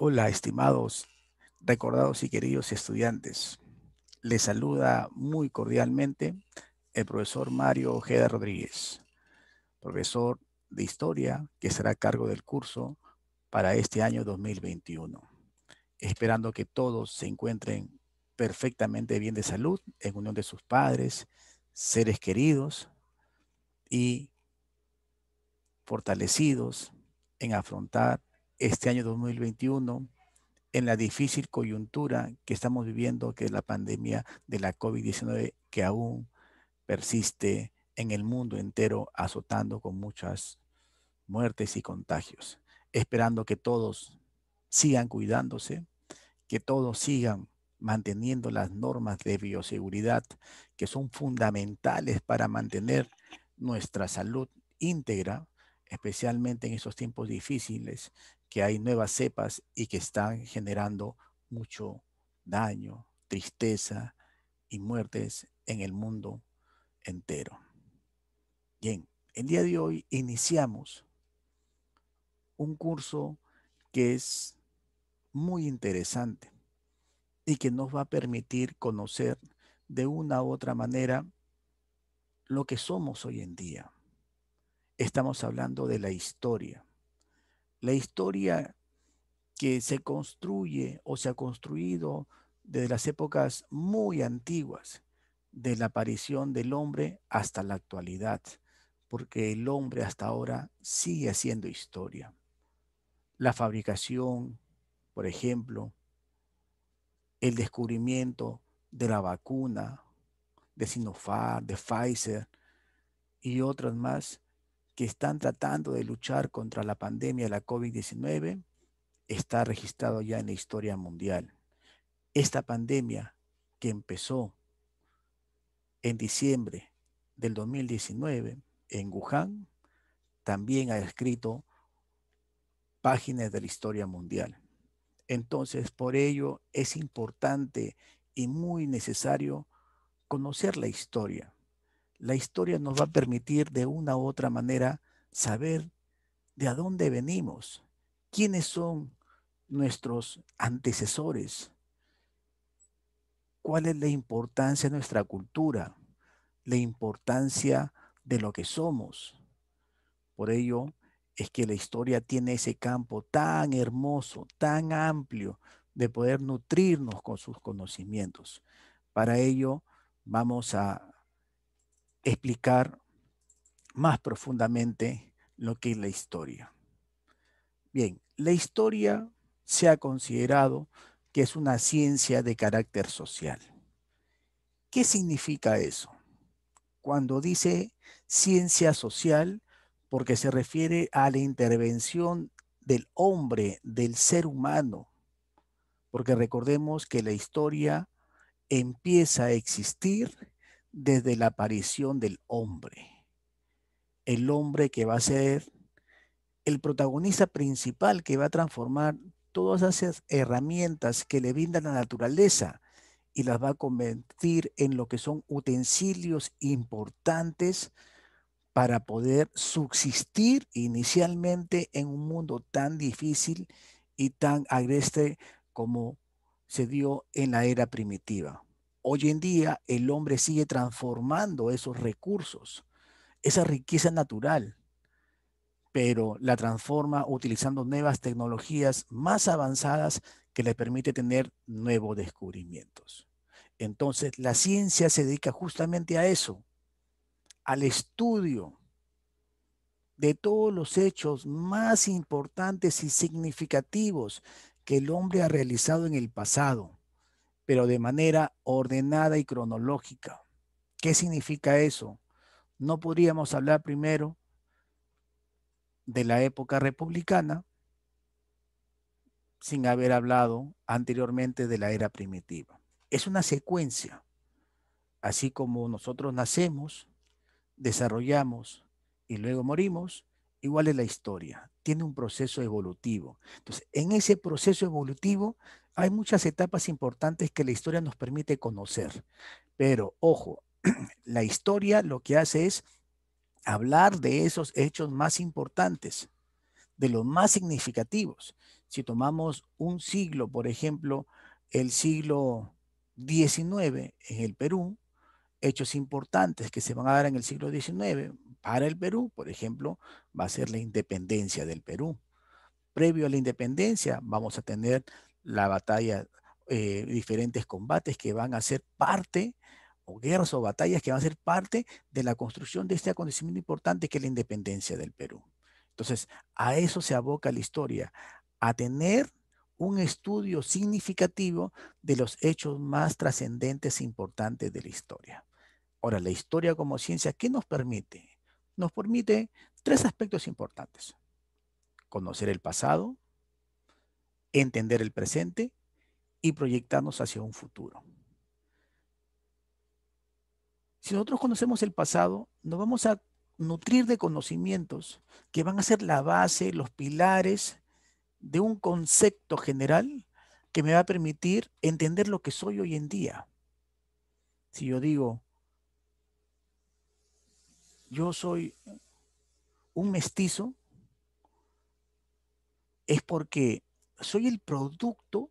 Hola, estimados, recordados y queridos estudiantes. Les saluda muy cordialmente el profesor Mario Ojeda Rodríguez, profesor de Historia que será a cargo del curso para este año 2021, esperando que todos se encuentren perfectamente bien de salud en unión de sus padres, seres queridos y fortalecidos en afrontar este año 2021 en la difícil coyuntura que estamos viviendo, que es la pandemia de la COVID-19, que aún persiste en el mundo entero, azotando con muchas muertes y contagios, esperando que todos sigan cuidándose, que todos sigan manteniendo las normas de bioseguridad que son fundamentales para mantener nuestra salud íntegra, especialmente en esos tiempos difíciles que hay nuevas cepas y que están generando mucho daño, tristeza y muertes en el mundo entero. Bien, el día de hoy iniciamos un curso que es muy interesante y que nos va a permitir conocer de una u otra manera lo que somos hoy en día. Estamos hablando de la historia la historia que se construye o se ha construido desde las épocas muy antiguas de la aparición del hombre hasta la actualidad, porque el hombre hasta ahora sigue haciendo historia. La fabricación, por ejemplo, el descubrimiento de la vacuna, de Sinopharm, de Pfizer y otras más, que están tratando de luchar contra la pandemia de la COVID-19 está registrado ya en la historia mundial. Esta pandemia que empezó en diciembre del 2019 en Wuhan, también ha escrito páginas de la historia mundial. Entonces, por ello es importante y muy necesario conocer la historia la historia nos va a permitir de una u otra manera saber de a dónde venimos, quiénes son nuestros antecesores, cuál es la importancia de nuestra cultura, la importancia de lo que somos. Por ello es que la historia tiene ese campo tan hermoso, tan amplio, de poder nutrirnos con sus conocimientos. Para ello vamos a explicar más profundamente lo que es la historia. Bien, la historia se ha considerado que es una ciencia de carácter social. ¿Qué significa eso? Cuando dice ciencia social, porque se refiere a la intervención del hombre, del ser humano, porque recordemos que la historia empieza a existir desde la aparición del hombre. El hombre que va a ser el protagonista principal que va a transformar todas esas herramientas que le brinda la naturaleza y las va a convertir en lo que son utensilios importantes para poder subsistir inicialmente en un mundo tan difícil y tan agreste como se dio en la era primitiva hoy en día el hombre sigue transformando esos recursos, esa riqueza natural, pero la transforma utilizando nuevas tecnologías más avanzadas que le permite tener nuevos descubrimientos. Entonces, la ciencia se dedica justamente a eso, al estudio de todos los hechos más importantes y significativos que el hombre ha realizado en el pasado pero de manera ordenada y cronológica. ¿Qué significa eso? No podríamos hablar primero de la época republicana sin haber hablado anteriormente de la era primitiva. Es una secuencia. Así como nosotros nacemos, desarrollamos y luego morimos, igual es la historia, tiene un proceso evolutivo. Entonces, en ese proceso evolutivo hay muchas etapas importantes que la historia nos permite conocer. Pero, ojo, la historia lo que hace es hablar de esos hechos más importantes, de los más significativos. Si tomamos un siglo, por ejemplo, el siglo XIX en el Perú, hechos importantes que se van a dar en el siglo XIX, para el Perú, por ejemplo, va a ser la independencia del Perú. Previo a la independencia vamos a tener la batalla, eh, diferentes combates que van a ser parte, o guerras o batallas que van a ser parte de la construcción de este acontecimiento importante que es la independencia del Perú. Entonces, a eso se aboca la historia, a tener un estudio significativo de los hechos más trascendentes e importantes de la historia. Ahora, la historia como ciencia, ¿qué nos permite? nos permite tres aspectos importantes. Conocer el pasado, entender el presente y proyectarnos hacia un futuro. Si nosotros conocemos el pasado, nos vamos a nutrir de conocimientos que van a ser la base, los pilares de un concepto general que me va a permitir entender lo que soy hoy en día. Si yo digo, yo soy un mestizo, es porque soy el producto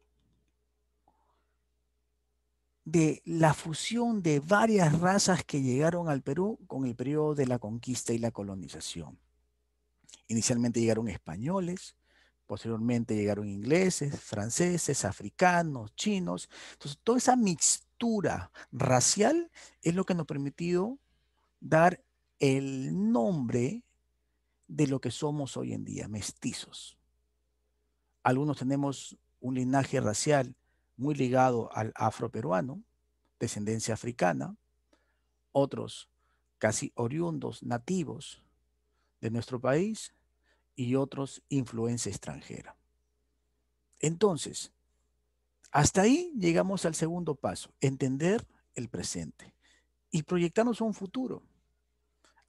de la fusión de varias razas que llegaron al Perú con el periodo de la conquista y la colonización. Inicialmente llegaron españoles, posteriormente llegaron ingleses, franceses, africanos, chinos. Entonces, toda esa mixtura racial es lo que nos ha permitido dar el nombre de lo que somos hoy en día, mestizos. Algunos tenemos un linaje racial muy ligado al afroperuano, descendencia africana, otros casi oriundos, nativos de nuestro país y otros influencia extranjera. Entonces, hasta ahí llegamos al segundo paso, entender el presente y proyectarnos a un futuro.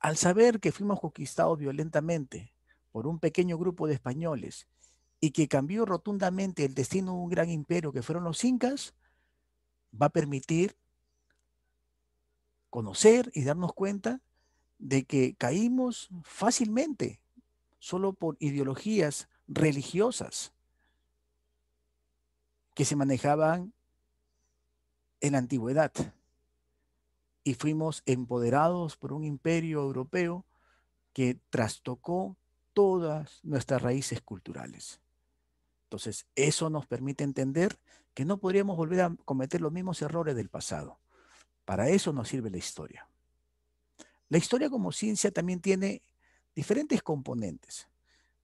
Al saber que fuimos conquistados violentamente por un pequeño grupo de españoles y que cambió rotundamente el destino de un gran imperio que fueron los incas, va a permitir conocer y darnos cuenta de que caímos fácilmente solo por ideologías religiosas que se manejaban en la antigüedad y fuimos empoderados por un imperio europeo que trastocó todas nuestras raíces culturales. Entonces, eso nos permite entender que no podríamos volver a cometer los mismos errores del pasado. Para eso nos sirve la historia. La historia como ciencia también tiene diferentes componentes,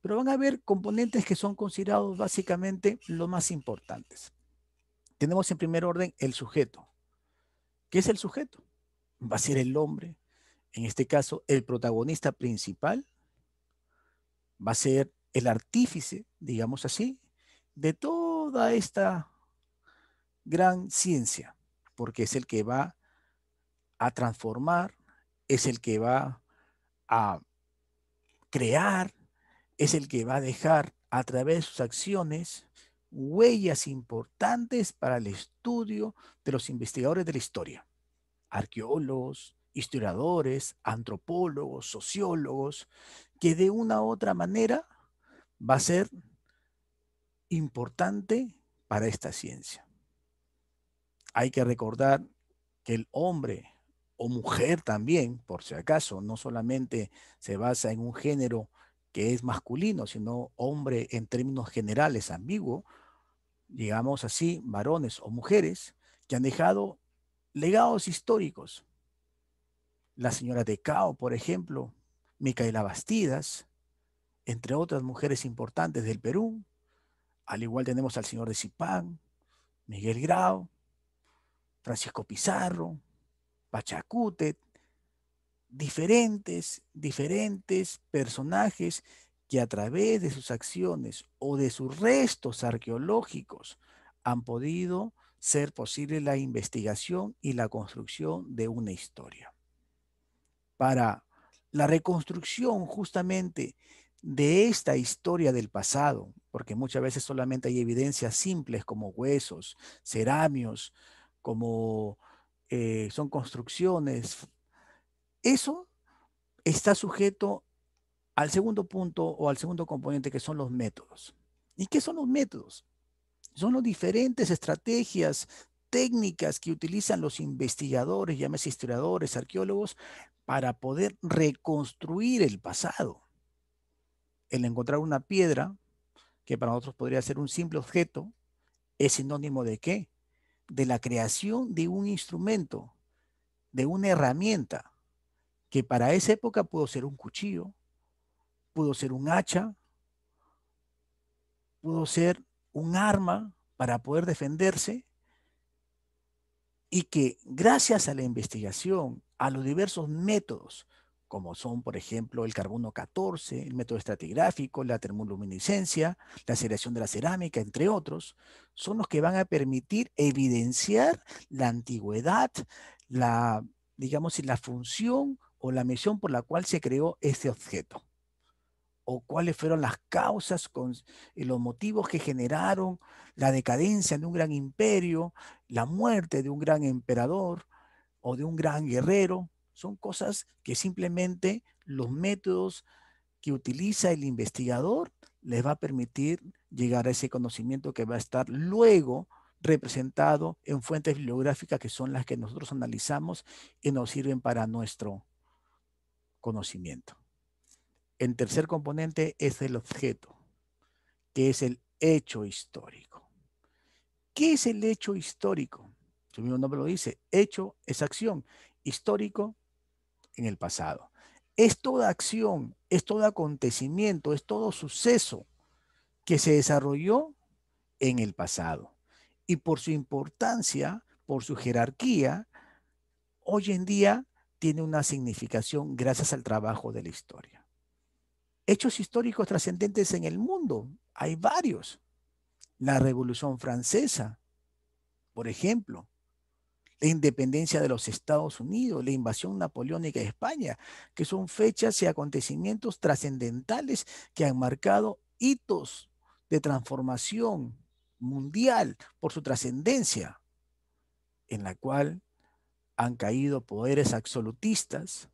pero van a haber componentes que son considerados básicamente los más importantes. Tenemos en primer orden el sujeto. ¿Qué es el sujeto? va a ser el hombre, en este caso el protagonista principal, va a ser el artífice, digamos así, de toda esta gran ciencia, porque es el que va a transformar, es el que va a crear, es el que va a dejar a través de sus acciones huellas importantes para el estudio de los investigadores de la historia arqueólogos, historiadores, antropólogos, sociólogos, que de una u otra manera va a ser importante para esta ciencia. Hay que recordar que el hombre o mujer también, por si acaso, no solamente se basa en un género que es masculino, sino hombre en términos generales ambiguo, digamos así, varones o mujeres, que han dejado legados históricos. La señora Cao por ejemplo, Micaela Bastidas, entre otras mujeres importantes del Perú. Al igual tenemos al señor de Zipán, Miguel Grau, Francisco Pizarro, Pachacútec, diferentes, diferentes personajes que a través de sus acciones o de sus restos arqueológicos han podido ser posible la investigación y la construcción de una historia. Para la reconstrucción justamente de esta historia del pasado, porque muchas veces solamente hay evidencias simples como huesos, cerámicos, como eh, son construcciones. Eso está sujeto al segundo punto o al segundo componente que son los métodos. ¿Y qué son los métodos? son las diferentes estrategias, técnicas que utilizan los investigadores, llámese historiadores, arqueólogos, para poder reconstruir el pasado. El encontrar una piedra, que para nosotros podría ser un simple objeto, es sinónimo de qué? De la creación de un instrumento, de una herramienta, que para esa época pudo ser un cuchillo, pudo ser un hacha, pudo ser un arma para poder defenderse y que gracias a la investigación, a los diversos métodos, como son, por ejemplo, el carbono 14, el método estratigráfico, la termoluminiscencia, la aceleración de la cerámica, entre otros, son los que van a permitir evidenciar la antigüedad, la, digamos, la función o la misión por la cual se creó este objeto o cuáles fueron las causas y los motivos que generaron la decadencia de un gran imperio, la muerte de un gran emperador o de un gran guerrero. Son cosas que simplemente los métodos que utiliza el investigador les va a permitir llegar a ese conocimiento que va a estar luego representado en fuentes bibliográficas que son las que nosotros analizamos y nos sirven para nuestro conocimiento. El tercer componente es el objeto, que es el hecho histórico. ¿Qué es el hecho histórico? Su mismo nombre lo dice, hecho es acción, histórico en el pasado. Es toda acción, es todo acontecimiento, es todo suceso que se desarrolló en el pasado. Y por su importancia, por su jerarquía, hoy en día tiene una significación gracias al trabajo de la historia. Hechos históricos trascendentes en el mundo, hay varios. La Revolución Francesa, por ejemplo, la independencia de los Estados Unidos, la invasión napoleónica de España, que son fechas y acontecimientos trascendentales que han marcado hitos de transformación mundial por su trascendencia, en la cual han caído poderes absolutistas,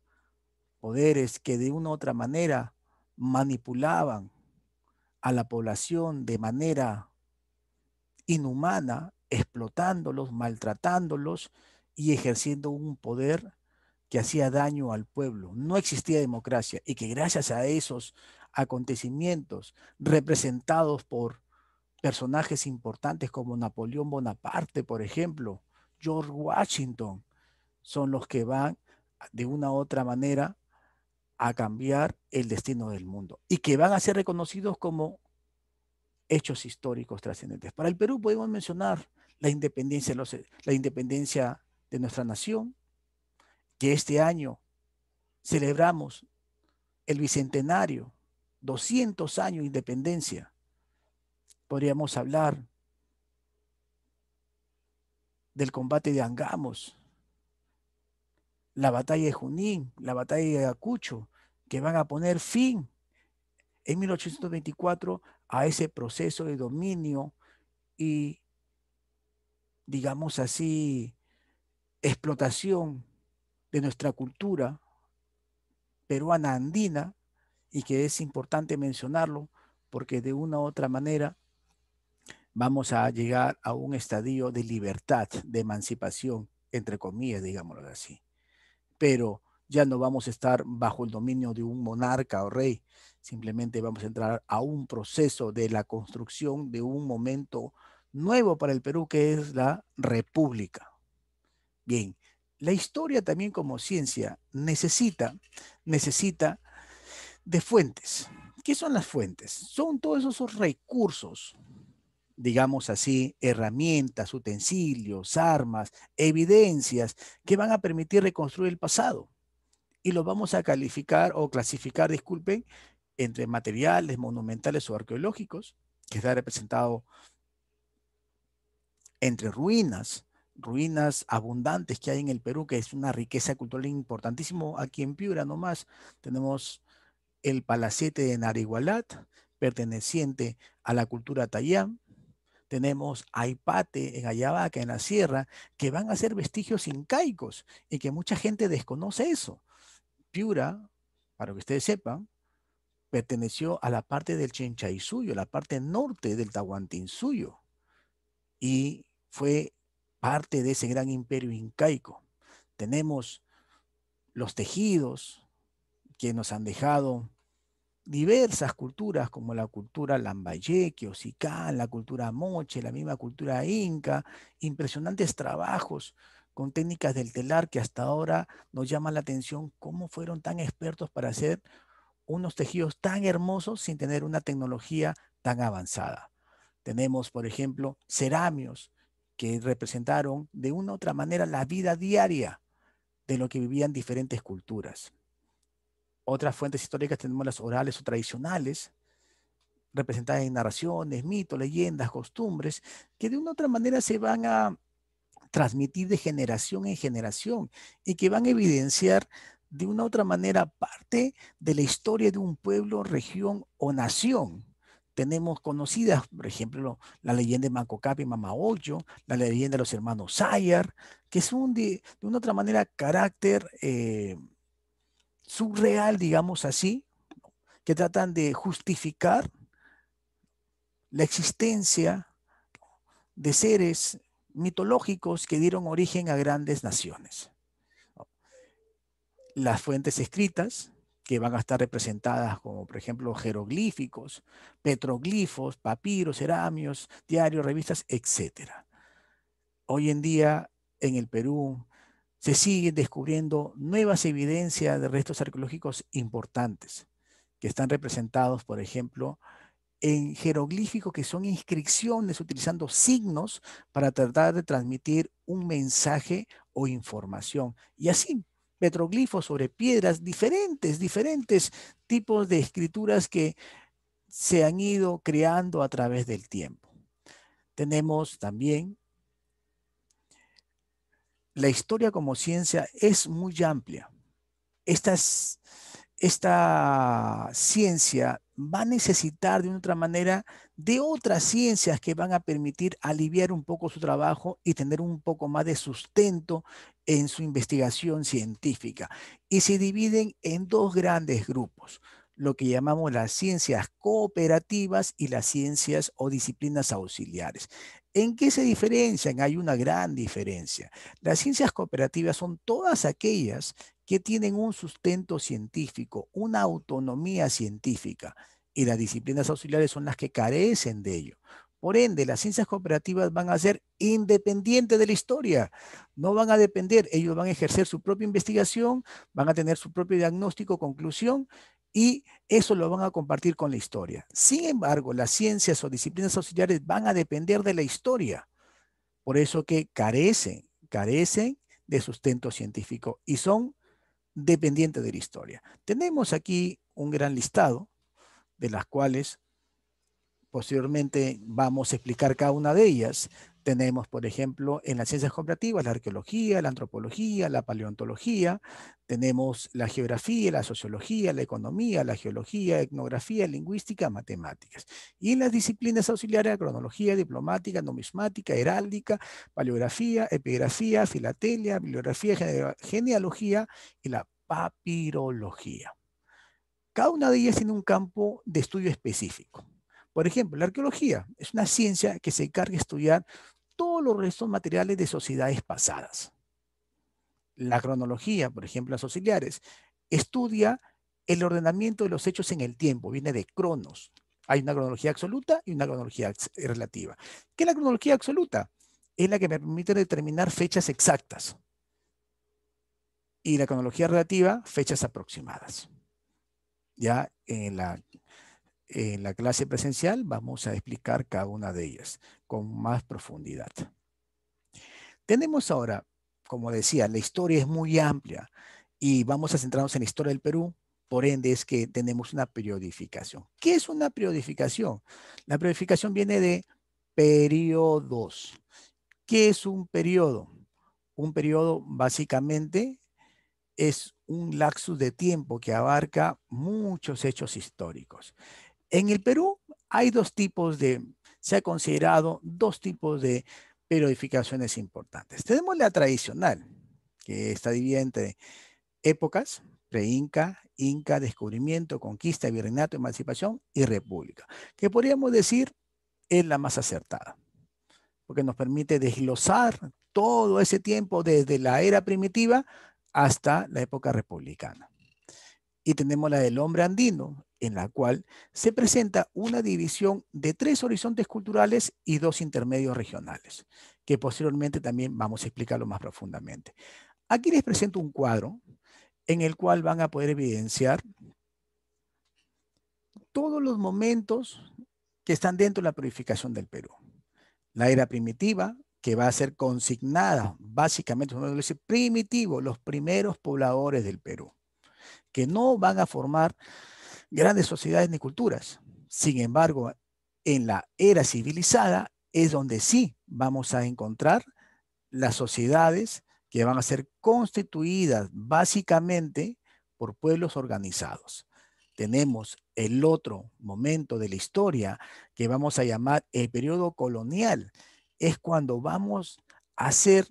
poderes que de una u otra manera manipulaban a la población de manera inhumana, explotándolos, maltratándolos y ejerciendo un poder que hacía daño al pueblo. No existía democracia y que gracias a esos acontecimientos representados por personajes importantes como Napoleón Bonaparte, por ejemplo, George Washington, son los que van de una u otra manera a cambiar el destino del mundo y que van a ser reconocidos como hechos históricos trascendentes. Para el Perú podemos mencionar la independencia, eh, la independencia de nuestra nación, que este año celebramos el bicentenario, 200 años de independencia. Podríamos hablar del combate de Angamos, la batalla de Junín, la batalla de Acucho, que van a poner fin en 1824 a ese proceso de dominio y, digamos así, explotación de nuestra cultura peruana andina y que es importante mencionarlo porque de una u otra manera vamos a llegar a un estadio de libertad, de emancipación, entre comillas, digámoslo así. Pero ya no vamos a estar bajo el dominio de un monarca o rey, simplemente vamos a entrar a un proceso de la construcción de un momento nuevo para el Perú que es la república. Bien, la historia también como ciencia necesita, necesita de fuentes. ¿Qué son las fuentes? Son todos esos recursos, digamos así, herramientas, utensilios, armas, evidencias que van a permitir reconstruir el pasado y los vamos a calificar o clasificar, disculpen, entre materiales, monumentales o arqueológicos, que está representado entre ruinas, ruinas abundantes que hay en el Perú, que es una riqueza cultural importantísimo. Aquí en Piura nomás tenemos el palacete de Narigualat, perteneciente a la cultura tayán. Tenemos Aipate en Ayabaca, en la sierra, que van a ser vestigios incaicos y que mucha gente desconoce eso. Piura, para que ustedes sepan, perteneció a la parte del Suyo, la parte norte del Tahuantinsuyo, y fue parte de ese gran imperio incaico. Tenemos los tejidos que nos han dejado diversas culturas, como la cultura lambayeque, osicán, la cultura moche, la misma cultura inca, impresionantes trabajos con técnicas del telar que hasta ahora nos llama la atención cómo fueron tan expertos para hacer unos tejidos tan hermosos sin tener una tecnología tan avanzada. Tenemos, por ejemplo, cerámicos que representaron de una u otra manera la vida diaria de lo que vivían diferentes culturas. Otras fuentes históricas tenemos las orales o tradicionales, representadas en narraciones, mitos, leyendas, costumbres, que de una u otra manera se van a transmitir de generación en generación y que van a evidenciar de una u otra manera parte de la historia de un pueblo, región o nación. Tenemos conocidas, por ejemplo, la leyenda de Manco Capi, y Ocho, la leyenda de los hermanos Sayar, que son de, de una otra manera carácter eh, surreal, digamos así, que tratan de justificar la existencia de seres mitológicos que dieron origen a grandes naciones. Las fuentes escritas, que van a estar representadas como, por ejemplo, jeroglíficos, petroglifos, papiros, ceramios, diarios, revistas, etc. Hoy en día, en el Perú, se siguen descubriendo nuevas evidencias de restos arqueológicos importantes, que están representados, por ejemplo, en jeroglíficos que son inscripciones utilizando signos para tratar de transmitir un mensaje o información. Y así, petroglifos sobre piedras, diferentes, diferentes tipos de escrituras que se han ido creando a través del tiempo. Tenemos también la historia como ciencia es muy amplia. Esta, esta ciencia va a necesitar de otra manera de otras ciencias que van a permitir aliviar un poco su trabajo y tener un poco más de sustento en su investigación científica. Y se dividen en dos grandes grupos lo que llamamos las ciencias cooperativas y las ciencias o disciplinas auxiliares. ¿En qué se diferencian? Hay una gran diferencia. Las ciencias cooperativas son todas aquellas que tienen un sustento científico, una autonomía científica, y las disciplinas auxiliares son las que carecen de ello. Por ende, las ciencias cooperativas van a ser independientes de la historia, no van a depender, ellos van a ejercer su propia investigación, van a tener su propio diagnóstico, conclusión, y eso lo van a compartir con la historia. Sin embargo, las ciencias o disciplinas auxiliares van a depender de la historia, por eso que carecen, carecen de sustento científico y son dependiente de la historia. Tenemos aquí un gran listado de las cuales posteriormente vamos a explicar cada una de ellas, tenemos, por ejemplo, en las ciencias comparativas, la arqueología, la antropología, la paleontología, tenemos la geografía, la sociología, la economía, la geología, etnografía, lingüística, matemáticas. Y en las disciplinas auxiliares, cronología, diplomática, numismática, heráldica, paleografía, epigrafía, filatelia, bibliografía, genealogía y la papirología. Cada una de ellas tiene un campo de estudio específico. Por ejemplo, la arqueología es una ciencia que se encarga de estudiar todos los restos materiales de sociedades pasadas. La cronología, por ejemplo, las auxiliares, estudia el ordenamiento de los hechos en el tiempo, viene de cronos. Hay una cronología absoluta y una cronología eh, relativa. ¿Qué es la cronología absoluta? Es la que me permite determinar fechas exactas. Y la cronología relativa, fechas aproximadas. Ya en la en la clase presencial vamos a explicar cada una de ellas con más profundidad. Tenemos ahora, como decía, la historia es muy amplia y vamos a centrarnos en la historia del Perú, por ende es que tenemos una periodificación. ¿Qué es una periodificación? La periodificación viene de periodos. ¿Qué es un periodo? Un periodo básicamente es un lapsus de tiempo que abarca muchos hechos históricos. En el Perú hay dos tipos de, se ha considerado dos tipos de periodificaciones importantes. Tenemos la tradicional, que está dividida entre épocas, pre-inca, inca, descubrimiento, conquista, virreinato, emancipación y república, que podríamos decir es la más acertada, porque nos permite desglosar todo ese tiempo desde la era primitiva hasta la época republicana y tenemos la del hombre andino, en la cual se presenta una división de tres horizontes culturales y dos intermedios regionales, que posteriormente también vamos a explicarlo más profundamente. Aquí les presento un cuadro en el cual van a poder evidenciar todos los momentos que están dentro de la purificación del Perú. La era primitiva, que va a ser consignada básicamente, primitivo, los primeros pobladores del Perú que no van a formar grandes sociedades ni culturas. Sin embargo, en la era civilizada es donde sí vamos a encontrar las sociedades que van a ser constituidas básicamente por pueblos organizados. Tenemos el otro momento de la historia que vamos a llamar el periodo colonial. Es cuando vamos a ser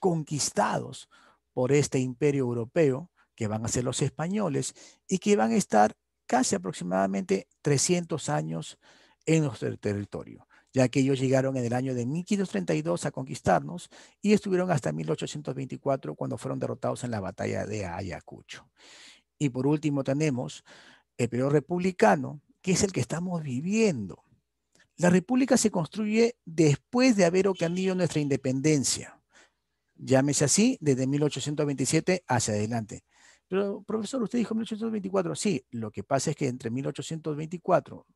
conquistados por este imperio europeo que van a ser los españoles y que van a estar casi aproximadamente 300 años en nuestro territorio, ya que ellos llegaron en el año de 1532 a conquistarnos y estuvieron hasta 1824 cuando fueron derrotados en la batalla de Ayacucho. Y por último tenemos el periodo republicano, que es el que estamos viviendo. La república se construye después de haber obtenido nuestra independencia. Llámese así desde 1827 hacia adelante. Pero, profesor, usted dijo 1824. Sí, lo que pasa es que entre 1824,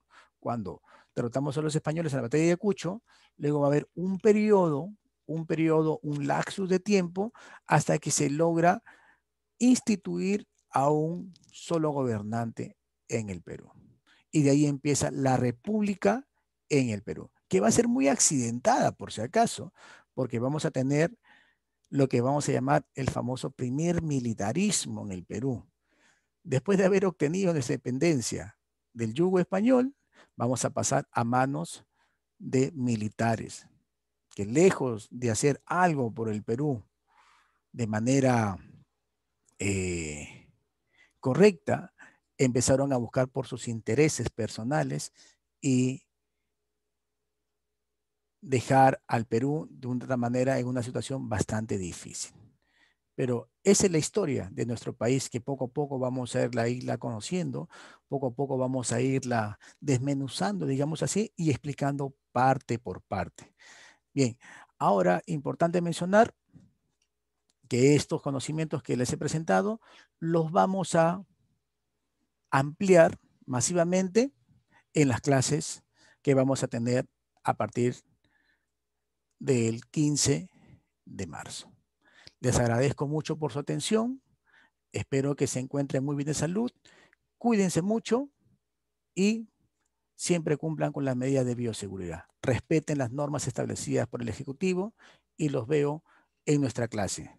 cuando derrotamos a los españoles en la batalla de Cucho, luego va a haber un periodo, un periodo, un laxus de tiempo, hasta que se logra instituir a un solo gobernante en el Perú. Y de ahí empieza la república en el Perú, que va a ser muy accidentada, por si acaso, porque vamos a tener lo que vamos a llamar el famoso primer militarismo en el Perú. Después de haber obtenido la independencia del yugo español, vamos a pasar a manos de militares, que lejos de hacer algo por el Perú de manera eh, correcta, empezaron a buscar por sus intereses personales y dejar al Perú de una manera en una situación bastante difícil. Pero esa es la historia de nuestro país que poco a poco vamos a irla, isla conociendo, poco a poco vamos a irla desmenuzando, digamos así, y explicando parte por parte. Bien, ahora importante mencionar que estos conocimientos que les he presentado los vamos a ampliar masivamente en las clases que vamos a tener a partir de del 15 de marzo. Les agradezco mucho por su atención. Espero que se encuentren muy bien de salud. Cuídense mucho y siempre cumplan con las medidas de bioseguridad. Respeten las normas establecidas por el Ejecutivo y los veo en nuestra clase.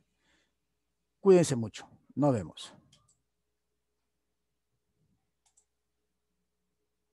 Cuídense mucho. Nos vemos.